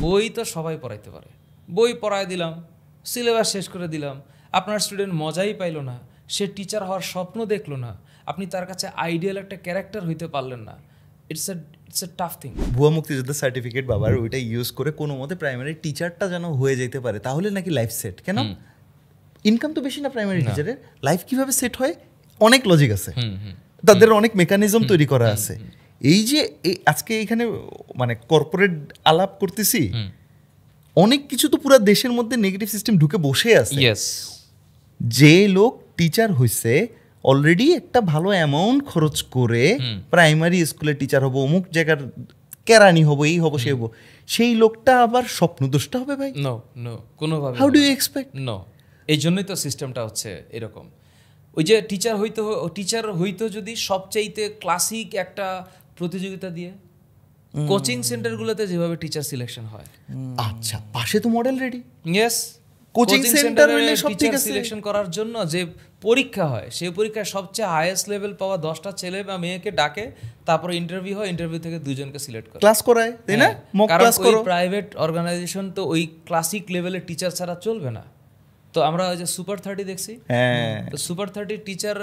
বই তো সবাই পড়াইতে পারে বই পড়ায় দিলাম সিলেবাস শেষ করে দিলাম আপনার স্টুডেন্ট মজাই পাইল না সে টিচার হওয়ার স্বপ্ন দেখলো না আপনি তার কাছে আইডিয়াল একটা ক্যারেক্টার হইতে পারলেন না it's a it's a tough thing ভুয়া মুক্তিযোদ্ধা সার্টিফিকেট বাবার ওইটা ইউজ করে কোনো মতে প্রাইমারি টিচারটা যেন হয়ে যেতে পারে তাহলে নাকি লাইফ সেট কেন ইনকাম তো বেশি না প্রাইমারি টিচারের লাইফ কিভাবে সেট হয় অনেক লজিক আছে তাদের অনেক মেকানিজম তৈরি করা আছে এই যে এই আজকে এখানে মানে কর্পোরেট আলাপ করতেছি অনেক কিছু তো পুরো দেশের মধ্যে নেগেটিভ সিস্টেম ঢুকে বসে আছে যে লোক টিচার হইছে অলরেডি একটা ভালো অ্যামাউন্ট খরচ করে প্রাইমারি স্কুলে টিচার হবো অমুক জায়গার কেরানি হবো এই হবো সে হবো সেই লোকটা আবার স্বপ্নদোষটা হবে ভাই নো নো কোনোভাবে how do you expect no এই জন্যই তো সিস্টেমটা হচ্ছে এরকম ওই যে টিচার হইতে টিচার হইতো যদি সবচাইতে ক্লাসিক একটা প্রতিযোগিতা দিয়ে কোচিং সেন্টারগুলোতে যেভাবে টিচার সিলেকশন হয় আচ্ছা পাশে তো model ready yes coaching centre মিলে সব ঠিক আছে সিলেকশন করার জন্য যে পরীক্ষা হয় সেই পরীক্ষায় সবচেয়ে হাইয়েস্ট লেভেল পাওয়া দশটা ছেলে বা মেয়েকে ডাকে তারপর ইন্টারভিউ হয় ইন্টারভিউ থেকে দুজনকে সিলেক্ট করে ক্লাস করায় তাই না মক হ্যাঁ, ক্লাস করো প্রাইভেট অর্গানাইজেশন তো ওই ক্লাসিক লেভেলের টিচার ছাড়া চলবে না তো আমরা ওই যে সুপার থার্টি দেখছি হ্যাঁ সুপার থার্টি টিচার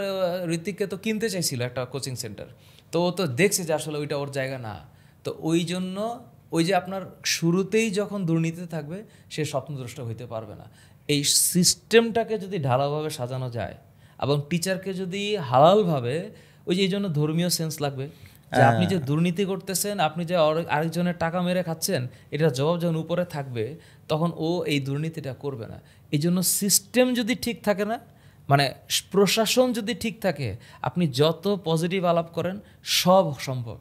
ঋতিককে তো কিনতে চাইছিল একটা কোচিং সেন্টার তো ও তো দেখছে যে আসলে ওইটা ওর জায়গা না তো ওই জন্য ওই যে আপনার শুরুতেই যখন দুর্নীতিতে থাকবে সে স্বপ্নদ্রষ্ট হইতে পারবে না এই সিস্টেমটাকে যদি ঢালাভাবে সাজানো যায় এবং টিচারকে যদি হালালভাবে ওই যে এই জন্য ধর্মীয় সেন্স লাগবে যে আপনি হ্যাঁ। যে দুর্নীতি করতেছেন আপনি যে আরেকজনের টাকা মেরে খাচ্ছেন এটা জবাব যখন উপরে থাকবে তখন ও এই দুর্নীতিটা করবে না এই জন্য সিস্টেম যদি ঠিক থাকে না মানে প্রশাসন যদি ঠিক থাকে আপনি যত পজিটিভ আলাপ করেন সব সম্ভব